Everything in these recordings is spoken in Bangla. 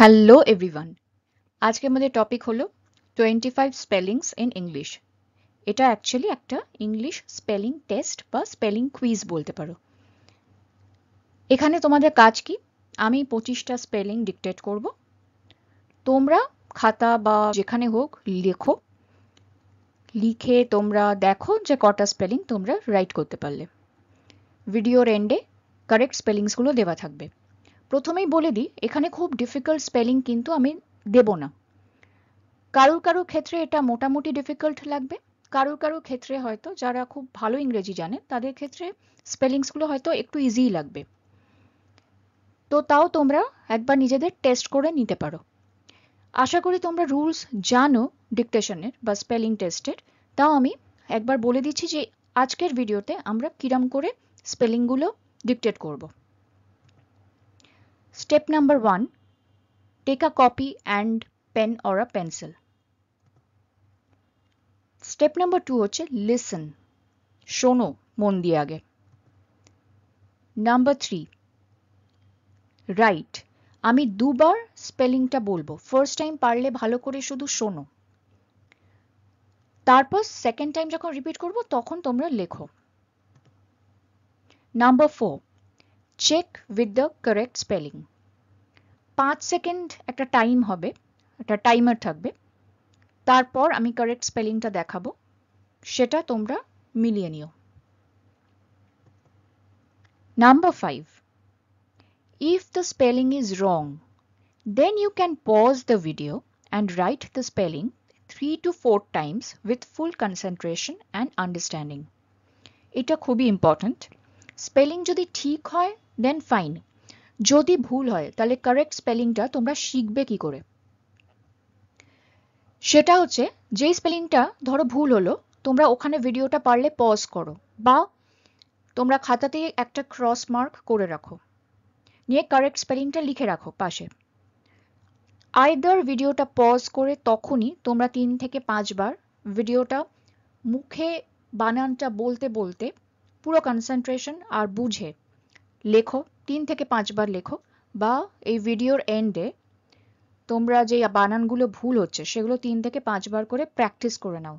হ্যালো এভরিওয়ান আজকে আমাদের টপিক হলো twenty five spellings in English এটা অ্যাকচুয়ালি একটা ইংলিশ স্পেলিং টেস্ট বা স্পেলিং কুইজ বলতে পারো এখানে তোমাদের কাজ কি আমি পঁচিশটা স্পেলিং ডিকটেট করব তোমরা খাতা বা যেখানে হোক লেখো লিখে তোমরা দেখো যে কটা স্পেলিং তোমরা রাইট করতে পারলে ভিডিওর এন্ডে কারেক্ট স্পেলিংসগুলো দেওয়া থাকবে প্রথমেই বলে দিই এখানে খুব ডিফিকাল্ট স্পেলিং কিন্তু আমি দেব না কারুর কারো ক্ষেত্রে এটা মোটামুটি ডিফিকাল্ট লাগবে কারুর কারুর ক্ষেত্রে হয়তো যারা খুব ভালো ইংরেজি জানে তাদের ক্ষেত্রে স্পেলিংসগুলো হয়তো একটু ইজিই লাগবে তো তাও তোমরা একবার নিজেদের টেস্ট করে নিতে পারো আশা করি তোমরা রুলস জানো ডিকটেশনের বা স্পেলিং টেস্টের তাও আমি একবার বলে দিচ্ছি যে আজকের ভিডিওতে আমরা কিরম করে স্পেলিংগুলো ডিকটেট করবো Step number 1. Take a copy and pen or a pencil. Step number two হচ্ছে লিসন শোনো মন দিয়ে আগে নাম্বার থ্রি রাইট আমি দুবার স্পেলিংটা বলবো ফার্স্ট টাইম পারলে ভালো করে শুধু শোনো তারপর সেকেন্ড টাইম যখন রিপিট করব তখন তোমরা লেখো number four Check with the correct spelling. পাঁচ সেকেন্ড একটা টাইম হবে একটা টাইমার থাকবে তারপর আমি কারেক্ট স্পেলিংটা দেখাবো সেটা তোমরা মিলিয়ে নিও Number 5. If the spelling is wrong, then you can pause the video and write the spelling 3 to 4 times with full concentration and understanding. এটা খুবই important. Spelling যদি ঠিক হয় দেন ফাইন যদি ভুল হয় তাহলে কারেক্ট স্পেলিংটা তোমরা শিখবে কি করে সেটা হচ্ছে যেই স্পেলিংটা ধরো ভুল হলো তোমরা ওখানে ভিডিওটা পারলে পজ করো বা তোমরা খাতাতে একটা ক্রস মার্ক করে রাখো নিয়ে কারেক্ট স্পেলিংটা লিখে রাখো পাশে আইদার ভিডিওটা পজ করে তখনই তোমরা তিন থেকে পাঁচবার ভিডিওটা মুখে বানানটা বলতে বলতে পুরো কনসেন্ট্রেশন আর বুঝে লেখো তিন থেকে পাঁচবার লেখো বা এই ভিডিওর এন্ডে তোমরা যে বানানগুলো ভুল হচ্ছে সেগুলো তিন থেকে পাঁচবার করে প্র্যাকটিস করে নাও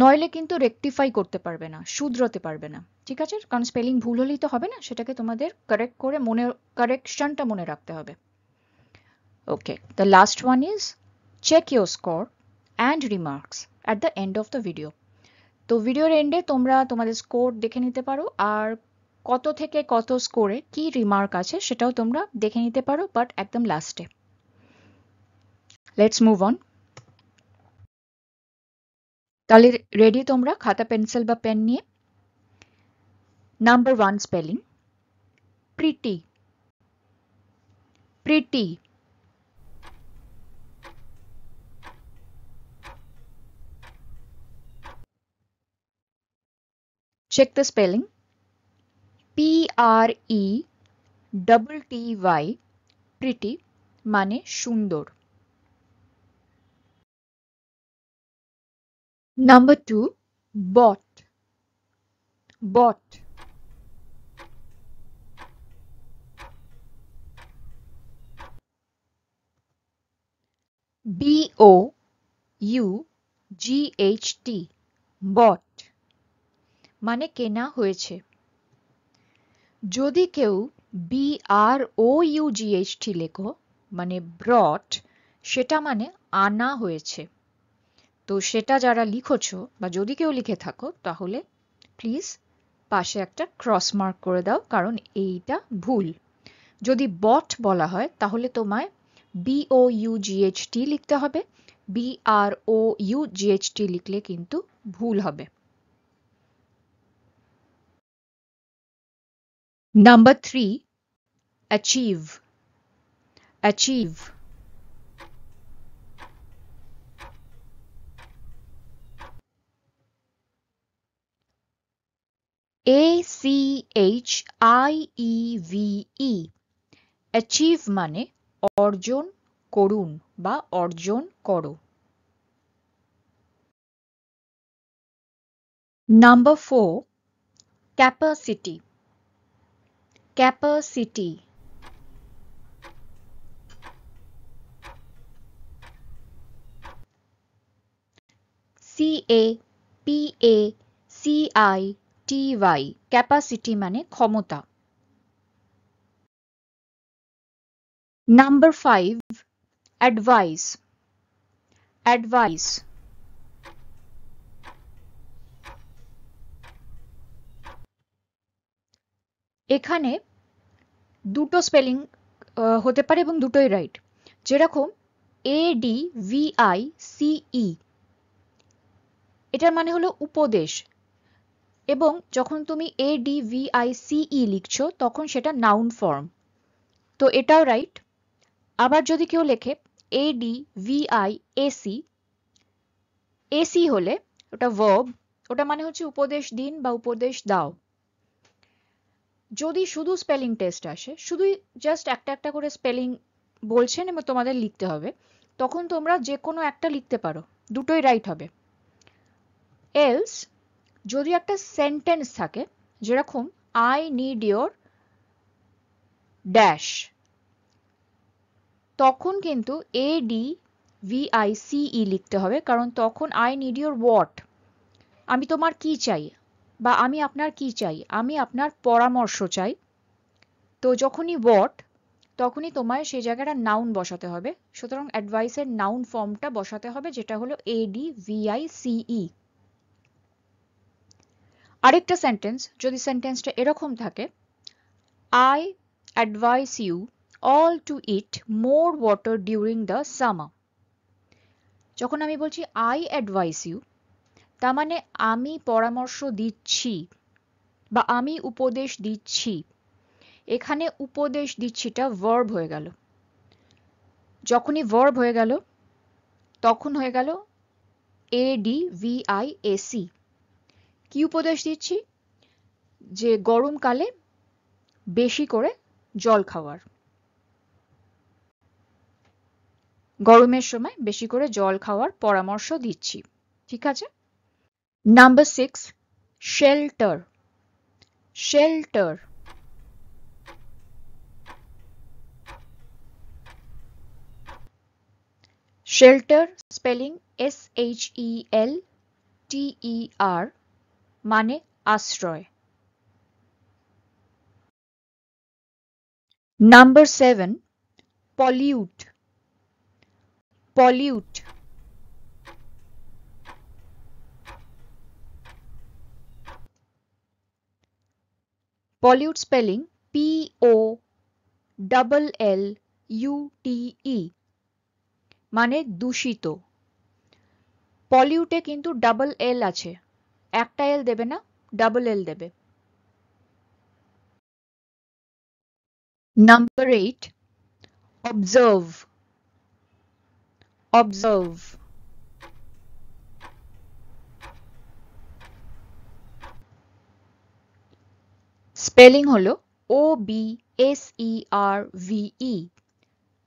নইলে কিন্তু রেকটিফাই করতে পারবে না শুধরোতে পারবে না ঠিক আছে কারণ স্পেলিং ভুল হলেই তো হবে না সেটাকে তোমাদের কারেক্ট করে মনে কারেকশনটা মনে রাখতে হবে okay the last one is check your score and remarks at the end of the video তো ভিডিওর এন্ডে তোমরা তোমাদের স্কোর দেখে নিতে পারো আর কত থেকে কত স্কোরে কি রিমার্ক আছে সেটাও তোমরা দেখে নিতে পারো বাট একদম লাস্টে লেটস মুভ অন তাহলে রেডি তোমরা খাতা পেন্সিল বা পেন নিয়ে number one spelling pretty pretty check the spelling P R E double T Y pretty মানে সুন্দর number two bought bought B O U G H T bought মানে কেনা হয়েছে যদি কেউ বি আর ও ইউজিএইচটি লেখো মানে ব্রট সেটা মানে আনা হয়েছে তো সেটা যারা লিখোছ বা যদি কেউ লিখে থাকো তাহলে প্লিজ পাশে একটা ক্রস মার্ক করে দাও কারণ এইটা ভুল যদি বট বলা হয় তাহলে তোমায় বি এইচ ইউজিএইচটি লিখতে হবে বি আর ও ইউজিএইচটি লিখলে কিন্তু ভুল হবে Number three, achieve. Achieve. A C H I E V E. Achieve money. Orjon korun ba orjon koru. Number four, capacity. capacity c a p a c i t y capacity মানে ক্ষমতা number 5 advice advice এখানে দুটো স্পেলিং হতে পারে এবং দুটোই রাইট যেরকম এ ডি ভি আই সিই এটার মানে হলো উপদেশ এবং যখন তুমি এ ডি ভি আই সিই লিখছো তখন সেটা নাউন ফর্ম তো এটাও রাইট আবার যদি কেউ লেখে A D V I S E S E হলে ওটা ভার্ব ওটা মানে হচ্ছে উপদেশ দিন বা উপদেশ দাও যদি শুধু স্পেলিং টেস্ট আসে শুধুই জাস্ট একটা একটা করে স্পেলিং বলছেন এবং তোমাদের লিখতে হবে তখন তোমরা যে কোনো একটা লিখতে পারো দুটোই রাইট হবে এলস যদি একটা সেন্টেন্স থাকে যেরকম আই নিড ইওর ড্যাশ তখন কিন্তু এ ডি ভিআইসিই লিখতে হবে কারণ তখন আই নিড ইওর হোয়াট আমি তোমার কি চাই বা আমি আপনার কি চাই আমি আপনার পরামর্শ চাই তো যখনই ওয়াট তখনই তোমায় সেই জায়গাটা নাউন বসাতে হবে সুতরাং অ্যাডভাইসের নাউন ফর্মটা বসাতে হবে যেটা হলো এডি ভিআই সিই আরেকটা সেন্টেন্স যদি সেন্টেন্সটা এরকম থাকে I advise you all to eat more water during the summer যখন আমি বলছি আই অ্যাডভাইস ইউ তার মানে আমি পরামর্শ দিচ্ছি বা আমি উপদেশ দিচ্ছি এখানে উপদেশ দিচ্ছিটা ভার্ব হয়ে গেল যখনই ভার্ব হয়ে গেল তখন হয়ে গেল A D V I A C কি উপদেশ দিচ্ছি যে গরমকালে বেশি করে জল খাওয়ার গরমের সময় বেশি করে জল খাওয়ার পরামর্শ দিচ্ছি ঠিক আছে Number 6. Shelter. Shelter. Shelter spelling S H E L T E R Mane আশ্রয় Number 7. Pollute. Pollute. Pollute spelling P O double L U T E মানে দূষিত পলিউটে কিন্তু ডাবল এল আছে একটা এল দেবে না ডাবল এল দেবে number eight observe observe spelling হলো O B S E R V E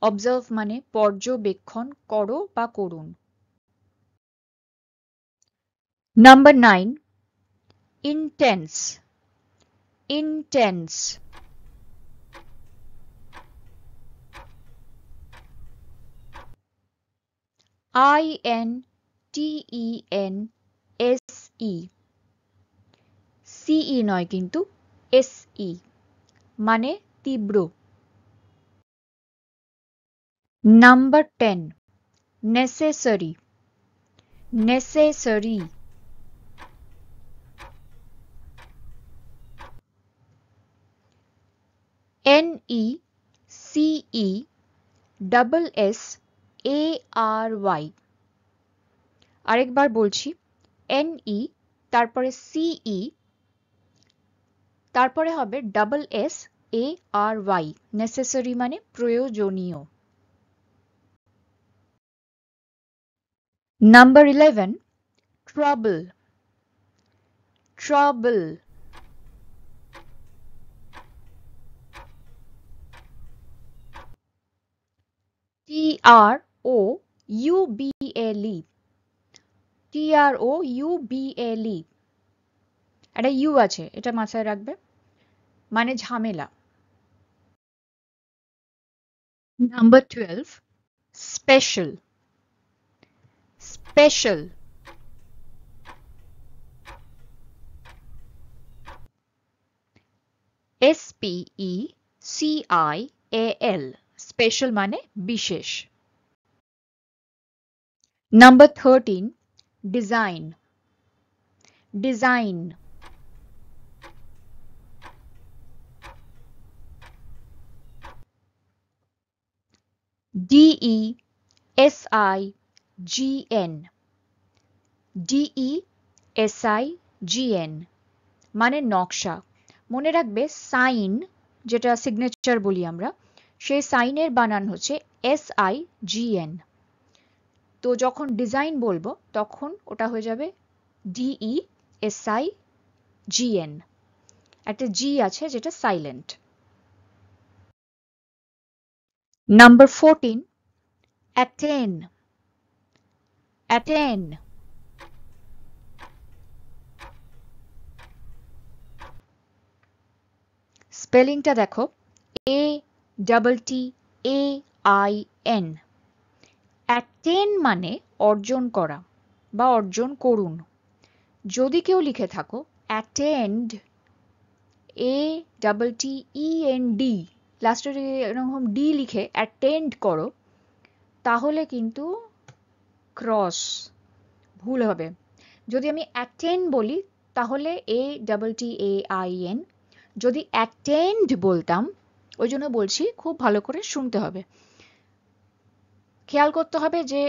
observe মানে পর্যবেক্ষণ করো বা করুন number nine intense intense I N T E N S E C E নয় কিন্তু s e মানে তীব্র number 10 necessary necessary n e c e double s a r y আরেকবার বলছি n e তারপরে c e তারপরে হবে double S A R Y necessary মানে প্রয়োজনীয় number eleven trouble trouble T R O U B L E T R O U B L E একটা ইউ আছে এটা মাথায় রাখবে মানে ঝামেলা number twelve special special S P E C I A L special মানে বিশেষ number thirteen design design D E S I G N D E S I G N মানে নকশা মনে রাখবে সাইন যেটা সিগনেচার বলি আমরা সেই সাইনের বানান হচ্ছে এস আই জি এন তো যখন ডিজাইন বলবো তখন ওটা হয়ে যাবে D E S I G N একটা জি আছে যেটা সাইলেন্ট Number 14 attain attain স্পেলিংটা দেখো A double T A I N attain মানে অর্জন করা বা অর্জন করুন যদি কেউ লিখে থাকো attend A double T E N D লাস্টে যদি এরকম ডি লিখে অ্যাটেন্ড করো তাহলে কিন্তু ক্রস ভুল হবে যদি আমি অ্যাটেন্ড বলি তাহলে A double T A I N যদি অ্যাটেন্ড বলতাম ওই জন্য বলছি খুব ভালো করে শুনতে হবে খেয়াল করতে হবে যে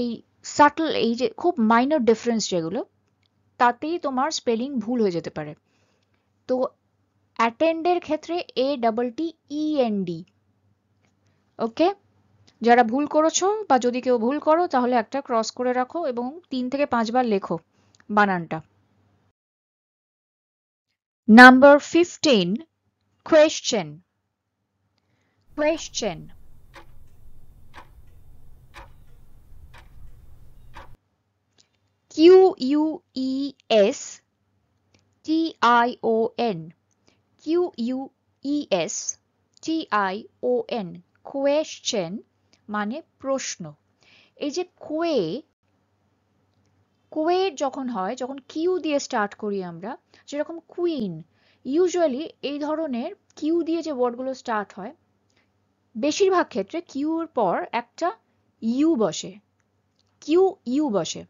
এই সাটল এই যে খুব মাইনর ডিফারেন্স যেগুলো তাতেই তোমার স্পেলিং ভুল হয়ে যেতে পারে তো অ্যাটেন্ডের ক্ষেত্রে A double T E N D okay যারা ভুল করেছো বা যদি কেউ ভুল করো তাহলে একটা ক্রস করে রাখো এবং তিন থেকে পাঁচবার লেখো বানানটা number fifteen question question Q U E S T I O N Q T I O N question মানে প্রশ্ন এই যে কোয়ে কোয়ে যখন হয় যখন কিউ দিয়ে স্টার্ট করি আমরা যেরকম কুইন ইউজুয়ালি এই ধরনের কিউ দিয়ে যে ওয়ার্ডগুলো স্টার্ট হয় বেশিরভাগ ক্ষেত্রে কিউর পর একটা ইউ বসে কিউ ইউ বসে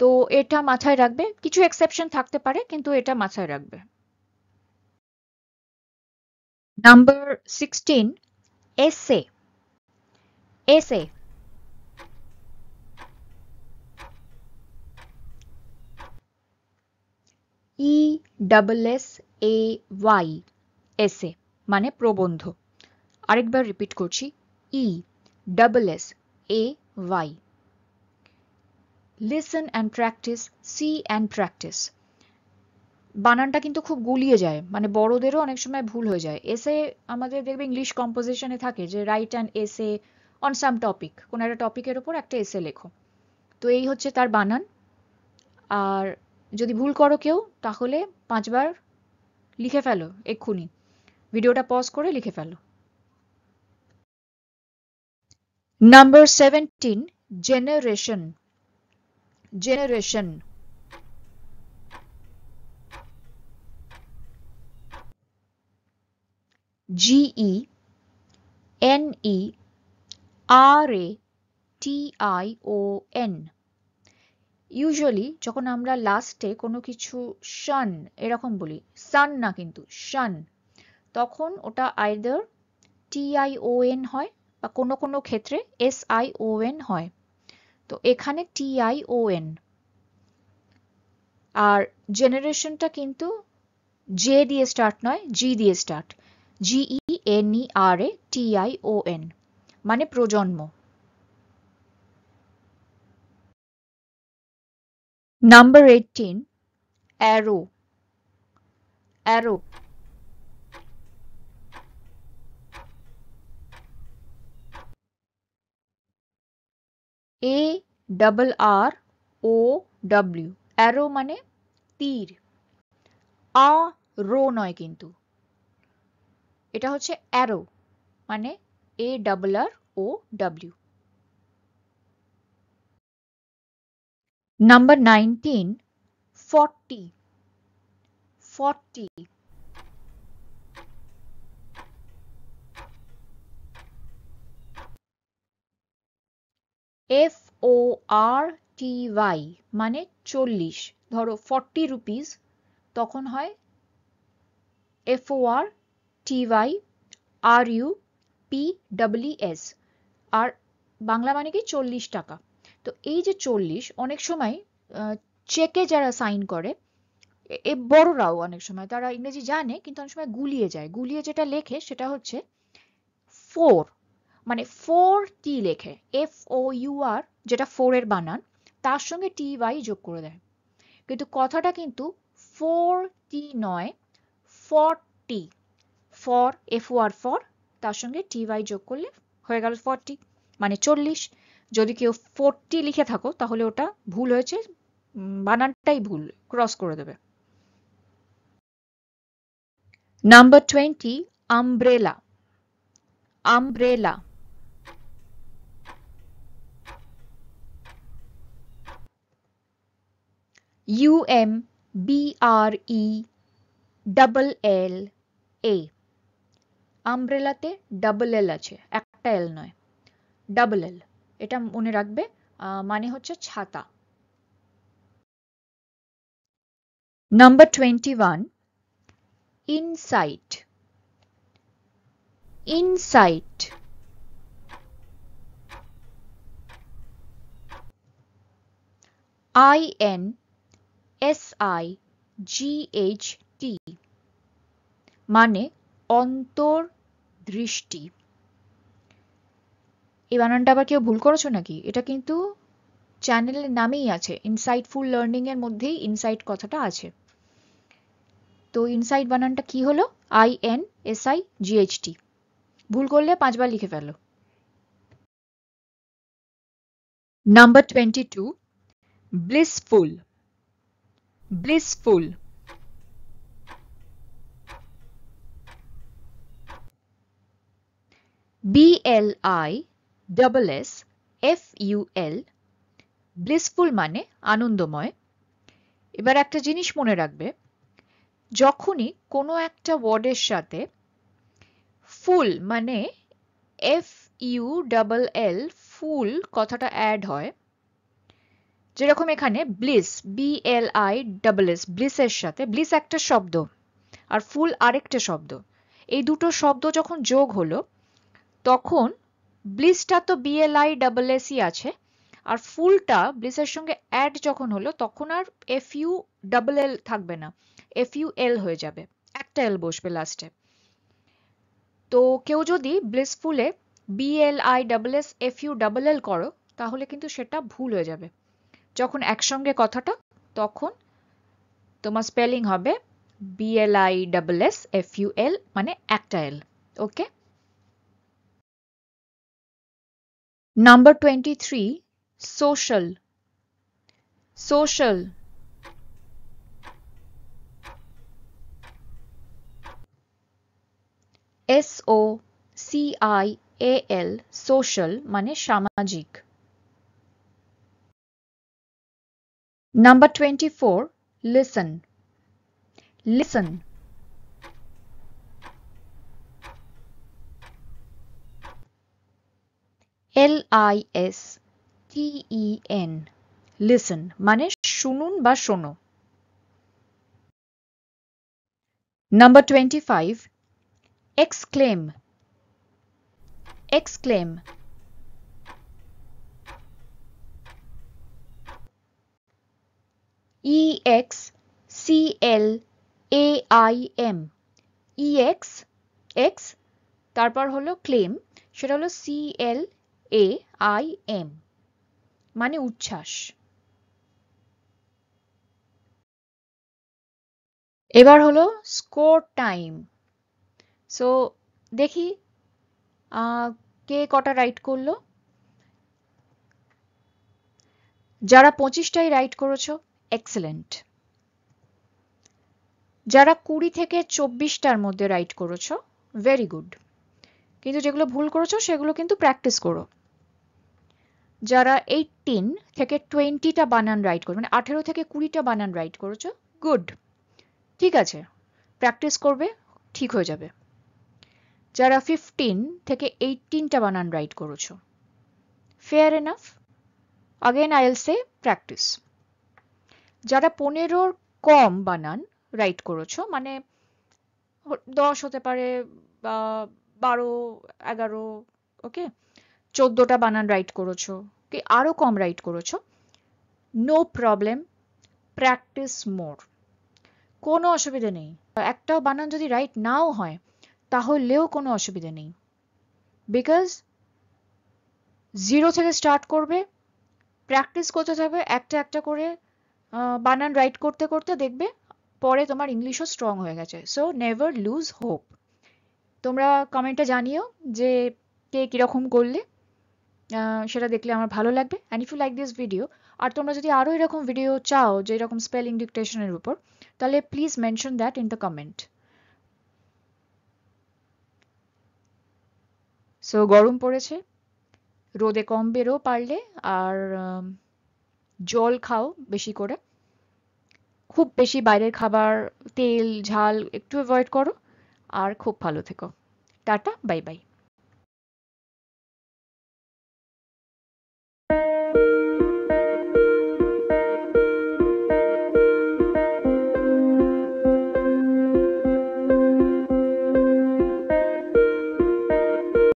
তো এটা মাথায় রাখবে কিছু এক্সেপশন থাকতে পারে কিন্তু এটা মাথায় রাখবে number sixteen S essay E double S A Y S A মানে প্রবন্ধ আরেকবার রিপিট করছি E double S A Y listen and practice see and practice বানানটা কিন্তু খুব গুলিয়ে যায় মানে বড়দেরও অনেক সময় ভুল হয়ে যায় এসে আমাদের দেখবে ইংলিশ কম্পোজিশনে থাকে যে write and essay on some topic কোনো একটা টপিকের ওপর একটা এসে লেখো তো এই হচ্ছে তার বানান আর যদি ভুল করো কেউ তাহলে পাঁচবার লিখে ফেলো এক্ষুনি ভিডিওটা পজ করে লিখে ফেলো number seventeen generation generation e e I O N usually যখন আমরা লাস্টে কোনো কিছু শান এরকম বলি সান না কিন্তু শান তখন ওটা আইদার টিআইওএন হয় বা কোনো কোনো ক্ষেত্রে এস আই ও এন হয় তো এখানে টিআই ও এন আর জেনারেশনটা কিন্তু জে দিয়ে স্টার্ট নয় জি দিয়ে start G E N E R A T I O N মানে প্রজন্ম number eighteen arrow arrow A double R O W arrow মানে তীর আ রো নয় কিন্তু এটা হচ্ছে অ্যারো মানে A double R O W number nineteen forty forty F O R T Y মানে চল্লিশ ধরো ফর্টি রুপিস তখন হয় F O R T Y R U P W S আর বাংলা মানে কি চল্লিশ টাকা তো এই যে চল্লিশ অনেক সময় চেকে যারা সাইন করে এ বড়রাও অনেক সময় তারা ইংরেজি জানে কিন্তু অনেক সময় গুলিয়ে যায় গুলিয়ে যেটা লেখে সেটা হচ্ছে ফোর মানে ফোর টি লেখে এফ ও ইউ আর যেটা ফোরের বানান তার সঙ্গে টি ওয়াই যোগ করে দেয় কিন্তু কথাটা কিন্তু ফোর টি নয় for T for F O R for তার সঙ্গে টি ওয়াই যোগ করলে হয়ে গেল ফরটি মানে চল্লিশ যদি কেউ ফোরটি লিখে থাকো তাহলে ওটা ভুল হয়েছে বানানটাই ভুল ক্রস করে দেবে number twenty umbrella umbrella U M B R E double L A আমব্রেলাতে ডাবল এল আছে একটা এল নয় ডাবল এল এটা মনে রাখবে মানে হচ্ছে ছাতা number twenty one insight insight I N S I G H T মানে অন্তর্দৃষ্টি এই বানানটা আবার কেউ ভুল করেছো নাকি এটা কিন্তু চ্যানেলের নামেই আছে ইনসাইটফুল লার্নিং এর মধ্যেই ইনসাইট কথাটা আছে তো ইনসাইট বানানটা কি হলো I N S I G H T ভুল করলে পাঁচবার লিখে ফেলো number twenty two blissful blissful B L I double S F U L blissful মানে আনন্দময় এবার একটা জিনিস মনে রাখবে যখনই কোনো একটা ওয়ার্ডের সাথে ফুল মানে F U double L full কথাটা অ্যাড হয় যেরকম এখানে bliss B L I double S ব্লিসের সাথে ব্লিস একটা শব্দ আর ফুল আরেকটা শব্দ এই দুটো শব্দ যখন যোগ হলো তখন ব্লিসটা তো বিএলআই ডাবল এসই আছে আর ফুলটা ব্লিসের সঙ্গে অ্যাড যখন হলো তখন আর এফ ইউ ডাবল এল থাকবে না এফ ইউ এল হয়ে যাবে একটা এল বসবে লাস্টে তো কেউ যদি ব্লিসফুলে B L I double S F U double L করো তাহলে কিন্তু সেটা ভুল হয়ে যাবে যখন একসঙ্গে কথাটা তখন তোমার স্পেলিং হবে B L I double S F U L মানে একটা L okay number twenty three social social S O C I A L social মানে সামাজিক Number 24. Listen. Listen. L-I-S-T-E-N. Listen. Manesh, shunun ba shono. Number 25. Exclaim. Exclaim. E X X e তারপর হলো ক্লেম সেটা হলো L এ আই এম মানে উচ্ছ্বাস এবার হলো স্কোর টাইম সো দেখি কে কটা রাইট করলো যারা পঁচিশটাই রাইট করেছো এক্সেলেন্ট যারা কুড়ি থেকে চব্বিশটার মধ্যে রাইট করেছো ভেরি গুড কিন্তু যেগুলো ভুল করেছো সেগুলো কিন্তু প্র্যাকটিস করো যারা এইটিন থেকে টোয়েন্টিটা বানান রাইট করো মানে আঠেরো থেকে কুড়িটা বানান রাইট করেছো গুড ঠিক আছে প্র্যাকটিস করবে ঠিক হয়ে যাবে যারা ফিফটিন থেকে এইটিনটা বানান রাইট করেছো fair enough again I'll say practice যারা পনেরোর কম বানান রাইট করেছো মানে দশ হতে পারে বা বারো এগারো ওকে চোদ্দোটা বানান রাইট করেছো কি আরও কম রাইট করেছো নো প্রবলেম প্র্যাকটিস মোর কোনো অসুবিধে নেই একটাও বানান যদি রাইট নাও হয় তাহলেও কোনো অসুবিধে নেই বিকজ জিরো থেকে স্টার্ট করবে প্র্যাকটিস করতে থাকবে একটা একটা করে বানান রাইট করতে করতে দেখবে পরে তোমার ইংলিশও স্ট্রং হয়ে গেছে সো নেভার লুজ হোপ তোমরা কমেন্টে জানিও যে কে কীরকম করলে সেটা দেখলে আমার ভালো লাগবে and if you like this video আর তোমরা যদি আরও এরকম ভিডিও চাও যে এরকম স্পেলিং ডিকটেশনের উপর তাহলে please mention that in the comment so গরম পড়েছে রোদে কম বেরো পারলে আর জল খাও বেশি করে খুব বেশি বাইরের খাবার তেল ঝাল একটু অ্যাভয়েড করো আর খুব ভালো থেকো টাটা বাই বাই